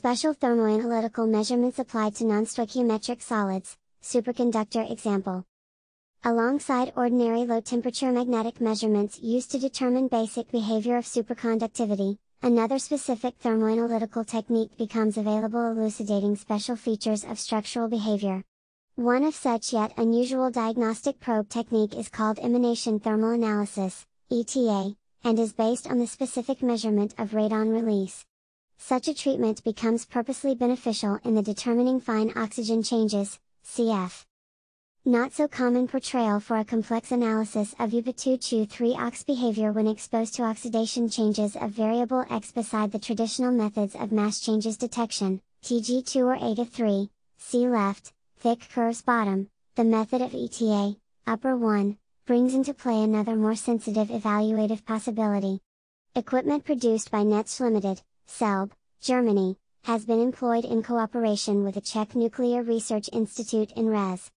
Special thermoanalytical measurements applied to non-stoichiometric solids, superconductor example. Alongside ordinary low-temperature magnetic measurements used to determine basic behavior of superconductivity, another specific thermoanalytical technique becomes available elucidating special features of structural behavior. One of such yet unusual diagnostic probe technique is called emanation thermal analysis, ETA, and is based on the specific measurement of radon release such a treatment becomes purposely beneficial in the determining fine oxygen changes, cf. Not so common portrayal for a complex analysis of upa 2 ox behavior when exposed to oxidation changes of variable X beside the traditional methods of mass changes detection, TG2 or eta3, see left, thick curves bottom, the method of ETA, upper 1, brings into play another more sensitive evaluative possibility. Equipment produced by Nets Limited, Selb, Germany, has been employed in cooperation with the Czech Nuclear Research Institute in Res.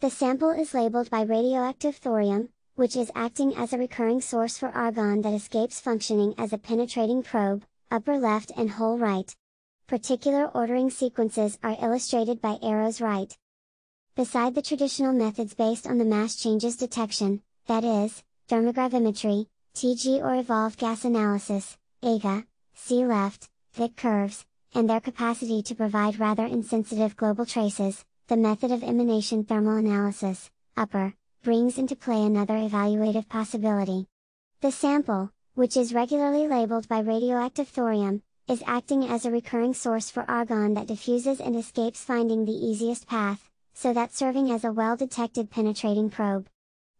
The sample is labeled by radioactive thorium, which is acting as a recurring source for argon that escapes functioning as a penetrating probe, upper left and whole right. Particular ordering sequences are illustrated by arrows right. Beside the traditional methods based on the mass changes detection, that is, thermogravimetry, TG or evolved gas analysis, EGA, see left, thick curves, and their capacity to provide rather insensitive global traces, the method of emanation thermal analysis, upper, brings into play another evaluative possibility. The sample, which is regularly labeled by radioactive thorium, is acting as a recurring source for argon that diffuses and escapes finding the easiest path, so that serving as a well-detected penetrating probe.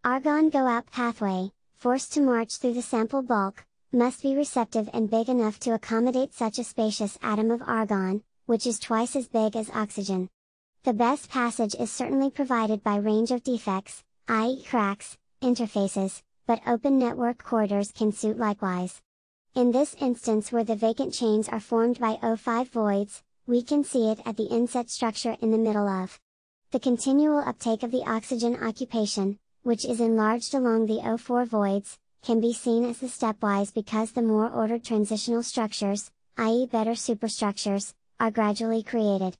Argon go-out pathway, forced to march through the sample bulk, must be receptive and big enough to accommodate such a spacious atom of argon, which is twice as big as oxygen. The best passage is certainly provided by range of defects, i.e. cracks, interfaces, but open network corridors can suit likewise. In this instance where the vacant chains are formed by O5 voids, we can see it at the inset structure in the middle of the continual uptake of the oxygen occupation, which is enlarged along the O4 voids, can be seen as a stepwise because the more ordered transitional structures, i.e. better superstructures, are gradually created.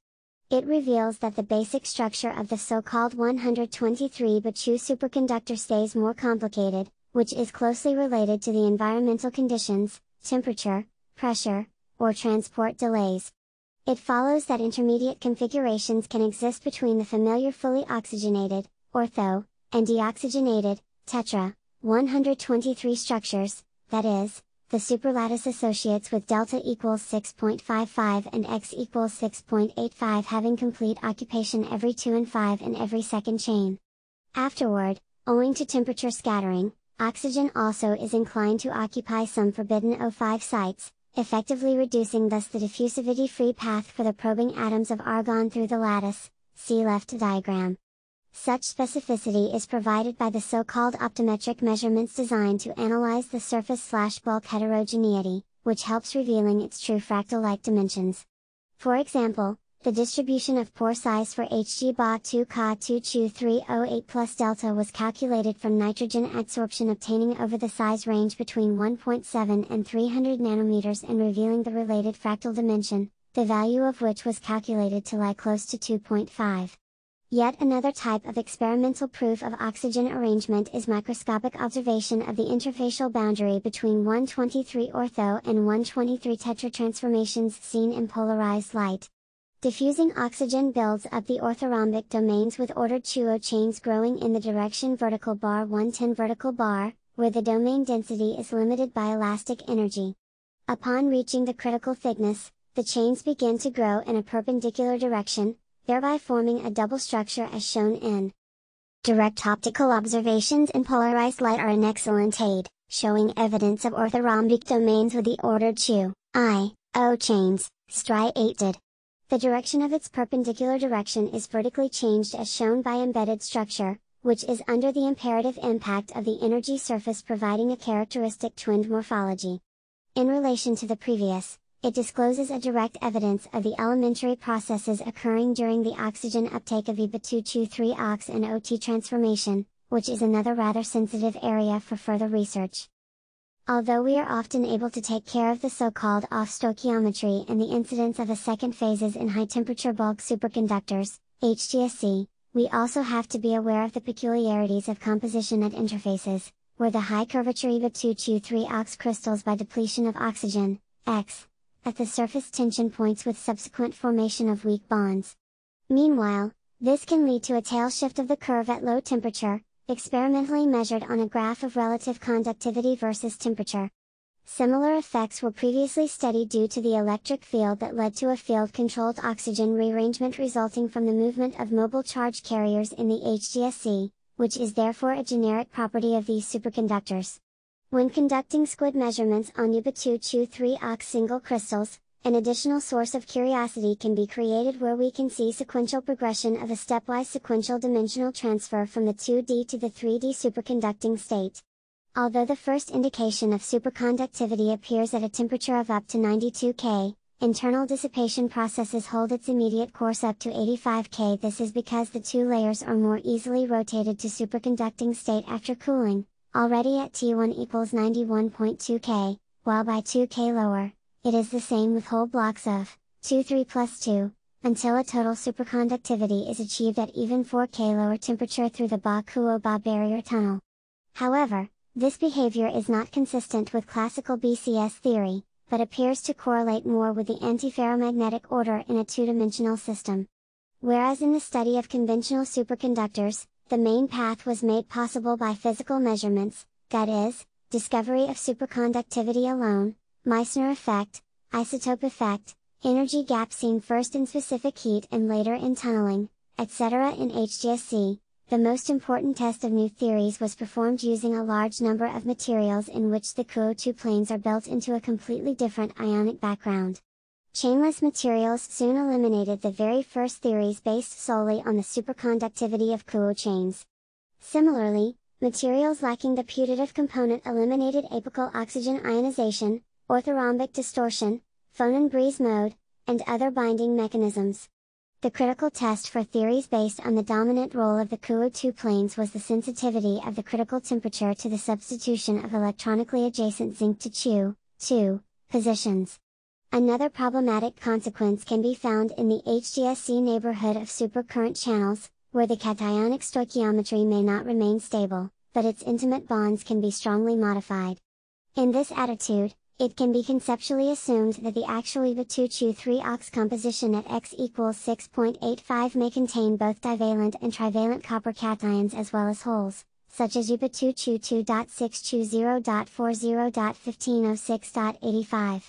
It reveals that the basic structure of the so-called 123 Bachu superconductor stays more complicated, which is closely related to the environmental conditions, temperature, pressure, or transport delays. It follows that intermediate configurations can exist between the familiar fully oxygenated, ortho, and deoxygenated, tetra, 123 structures, that is, the superlattice associates with delta equals 6.55 and x equals 6.85 having complete occupation every 2 and 5 in every second chain. Afterward, owing to temperature scattering, oxygen also is inclined to occupy some forbidden O5 sites, effectively reducing thus the diffusivity-free path for the probing atoms of argon through the lattice, see left diagram. Such specificity is provided by the so-called optometric measurements designed to analyze the surface-slash-bulk heterogeneity, which helps revealing its true fractal-like dimensions. For example, the distribution of pore size for HGBA2 Ka 2 Chu 308 plus delta was calculated from nitrogen adsorption obtaining over the size range between 1.7 and 300 nanometers and revealing the related fractal dimension, the value of which was calculated to lie close to 2.5. Yet another type of experimental proof of oxygen arrangement is microscopic observation of the interfacial boundary between 123 ortho and 123 tetra transformations seen in polarized light. Diffusing oxygen builds up the orthorhombic domains with ordered chuo chains growing in the direction vertical bar 110 vertical bar, where the domain density is limited by elastic energy. Upon reaching the critical thickness, the chains begin to grow in a perpendicular direction, thereby forming a double structure as shown in. Direct optical observations in polarized light are an excellent aid, showing evidence of orthorhombic domains with the ordered I, O chains, striated. The direction of its perpendicular direction is vertically changed as shown by embedded structure, which is under the imperative impact of the energy surface providing a characteristic twinned morphology. In relation to the previous, it discloses a direct evidence of the elementary processes occurring during the oxygen uptake of eba 223 ox and OT transformation, which is another rather sensitive area for further research. Although we are often able to take care of the so-called off stoichiometry and the incidence of the second phases in high-temperature bulk superconductors, HTSC, we also have to be aware of the peculiarities of composition at interfaces, where the high curvature eba 223 ox crystals by depletion of oxygen, X, at the surface tension points with subsequent formation of weak bonds. Meanwhile, this can lead to a tail shift of the curve at low temperature, experimentally measured on a graph of relative conductivity versus temperature. Similar effects were previously studied due to the electric field that led to a field-controlled oxygen rearrangement resulting from the movement of mobile charge carriers in the HGSC, which is therefore a generic property of these superconductors. When conducting squid measurements on Ubuntu Chu 3Ox single crystals, an additional source of curiosity can be created where we can see sequential progression of a stepwise sequential dimensional transfer from the 2D to the 3D superconducting state. Although the first indication of superconductivity appears at a temperature of up to 92 K, internal dissipation processes hold its immediate course up to 85 K. This is because the two layers are more easily rotated to superconducting state after cooling, already at T1 equals 91.2k, while by 2k lower, it is the same with whole blocks of 2 3 plus 2, until a total superconductivity is achieved at even 4K lower temperature through the Bakuoba barrier tunnel. However, this behavior is not consistent with classical BCS theory, but appears to correlate more with the antiferromagnetic order in a two-dimensional system. Whereas in the study of conventional superconductors, the main path was made possible by physical measurements, that is, discovery of superconductivity alone, Meissner effect, isotope effect, energy gap seen first in specific heat and later in tunneling, etc. in HGSC. The most important test of new theories was performed using a large number of materials in which the cuo 2 planes are built into a completely different ionic background chainless materials soon eliminated the very first theories based solely on the superconductivity of Kuo chains. Similarly, materials lacking the putative component eliminated apical oxygen ionization, orthorhombic distortion, phonon breeze mode, and other binding mechanisms. The critical test for theories based on the dominant role of the Kuo2 planes was the sensitivity of the critical temperature to the substitution of electronically adjacent zinc to Chu, 2, positions. Another problematic consequence can be found in the HGSC neighborhood of supercurrent channels, where the cationic stoichiometry may not remain stable, but its intimate bonds can be strongly modified. In this attitude, it can be conceptually assumed that the actual EVA2-CHU3-OX composition at X equals 6.85 may contain both divalent and trivalent copper cations as well as holes, such as EVA2-CHU2.6-CHU0.40.1506.85.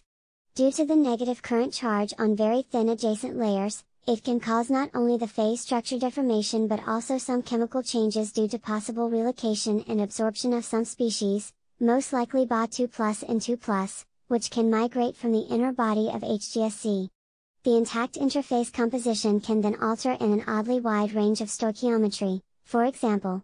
Due to the negative current charge on very thin adjacent layers, it can cause not only the phase structure deformation but also some chemical changes due to possible relocation and absorption of some species, most likely Ba2 plus and 2 plus, which can migrate from the inner body of HGSC. The intact interface composition can then alter in an oddly wide range of stoichiometry, for example,